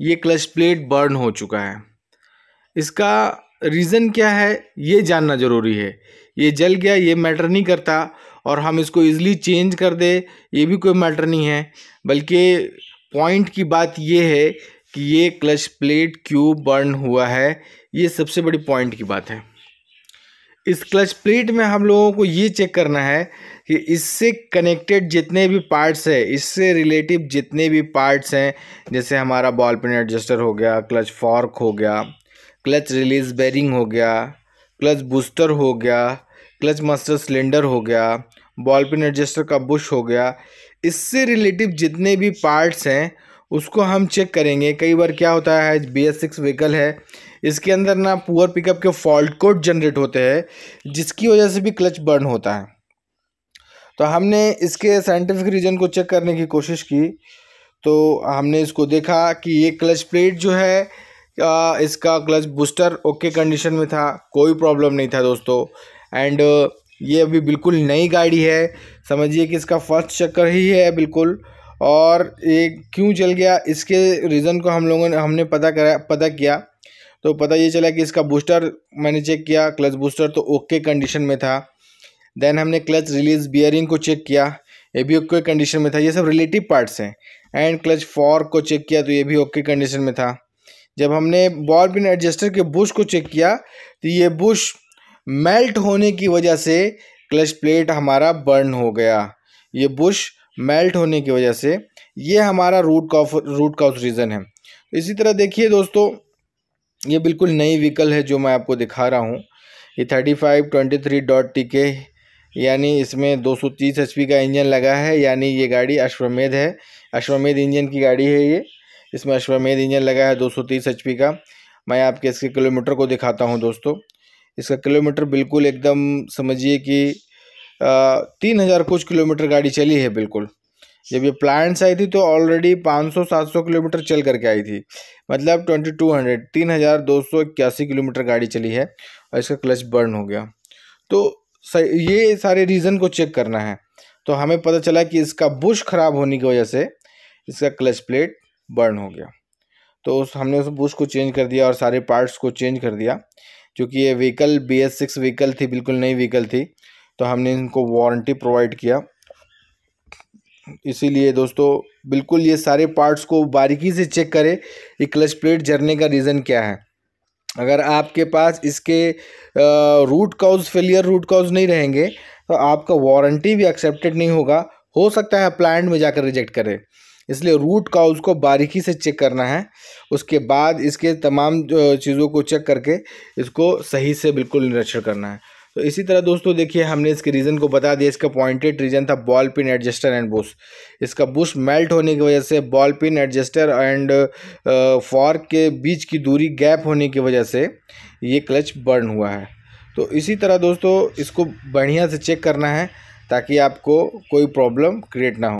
ये clutch plate burn हो चुका है इसका रीज़न क्या है ये जानना ज़रूरी है ये जल गया ये मैटर नहीं करता और हम इसको ईज़िली चेंज कर दे ये भी कोई मैटर नहीं है बल्कि पॉइंट की बात ये है कि ये क्लच प्लेट क्यों बर्न हुआ है ये सबसे बड़ी पॉइंट की बात है इस क्लच प्लेट में हम लोगों को ये चेक करना है कि इससे कनेक्टेड जितने भी पार्ट्स है इससे रिलेटिव जितने भी पार्ट्स हैं जैसे हमारा बॉल पिन एडजस्टर हो गया क्लच फॉर्क हो गया क्लच रिलीज बेरिंग हो गया क्लच बूस्टर हो गया क्लच मास्टर सिलेंडर हो गया बॉल पिन एडजस्टर का बुश हो गया इससे रिलेटिव जितने भी पार्ट्स हैं उसको हम चेक करेंगे कई बार क्या होता है बी एस सिक्स व्हीकल है इसके अंदर ना पुअर पिकअप के फॉल्ट कोड जनरेट होते हैं जिसकी वजह से भी क्लच बर्न होता है तो हमने इसके साइंटिफिक रीजन को चेक करने की कोशिश की तो हमने इसको देखा कि ये क्लच प्लेट जो है इसका क्लच बूस्टर ओके कंडीशन में था कोई प्रॉब्लम नहीं था दोस्तों एंड ये अभी बिल्कुल नई गाड़ी है समझिए कि इसका फर्स्ट चक्कर ही है बिल्कुल और ये क्यों जल गया इसके रीज़न को हम लोगों ने हमने पता करा पता किया तो पता ये चला कि इसका बूस्टर मैंने चेक किया क्लच बूस्टर तो ओके कंडीशन में था देन हमने क्लच रिलीज बियरिंग को चेक किया ये भी ओके कंडीशन में था ये सब रिलेटिव पार्ट्स हैं एंड क्लच फॉर्क को चेक किया तो ये भी ओके कंडीशन में था जब हमने बॉल पिन एडजस्टर के बुश को चेक किया तो ये बुश मेल्ट होने की वजह से क्लच प्लेट हमारा बर्न हो गया ये बुश मेल्ट होने की वजह से ये हमारा root cause root cause reason है इसी तरह देखिए दोस्तों ये बिल्कुल नई व्हीकल है जो मैं आपको दिखा रहा हूँ ये thirty five twenty three dot t k यानी इसमें दो सौ तीस एच पी का इंजन लगा है यानी ये गाड़ी अश्वमेध है अश्वमेध इंजन की गाड़ी है ये इसमें अश्वमेध इंजन लगा है दो सौ तीस एच पी का मैं आपके इसके किलोमीटर को दिखाता हूँ दोस्तों इसका किलोमीटर बिल्कुल एकदम समझिए कि तीन हज़ार कुछ किलोमीटर गाड़ी चली है बिल्कुल जब ये प्लांट्स आई थी तो ऑलरेडी 500-700 किलोमीटर चल करके आई थी मतलब ट्वेंटी टू हंड्रेड तीन हज़ार दो सौ इक्यासी किलोमीटर गाड़ी चली है और इसका क्लच बर्न हो गया तो ये सारे रीज़न को चेक करना है तो हमें पता चला कि इसका बुश ख़राब होने की वजह से इसका क्लच प्लेट बर्न हो गया तो उस हमने उस बुश को चेंज कर दिया और सारे पार्ट्स को चेंज कर दिया क्योंकि ये vehicle B S six vehicle थी बिल्कुल नई व्हीकल थी तो हमने इनको वारंटी प्रोवाइड किया इसीलिए दोस्तों बिल्कुल ये सारे पार्ट्स को बारीकी से चेक करें कि क्लच प्लेट जरने का रीज़न क्या है अगर आपके पास इसके root cause failure root cause नहीं रहेंगे तो आपका वारंटी भी एक्सेप्टेड नहीं होगा हो सकता है प्लांट में जाकर रिजेक्ट करे इसलिए रूट काउज को बारीकी से चेक करना है उसके बाद इसके तमाम चीज़ों को चेक करके इसको सही से बिल्कुल निरीक्षण करना है तो इसी तरह दोस्तों देखिए हमने इसके रीज़न को बता दिया इसका पॉइंटेड रीज़न था ball pin adjuster and bush इसका बुश मेल्ट होने की वजह से ball pin adjuster and fork के बीच की दूरी गैप होने की वजह से ये क्लच बर्न हुआ है तो इसी तरह दोस्तों इसको बढ़िया से चेक करना है ताकि आपको कोई प्रॉब्लम क्रिएट ना हो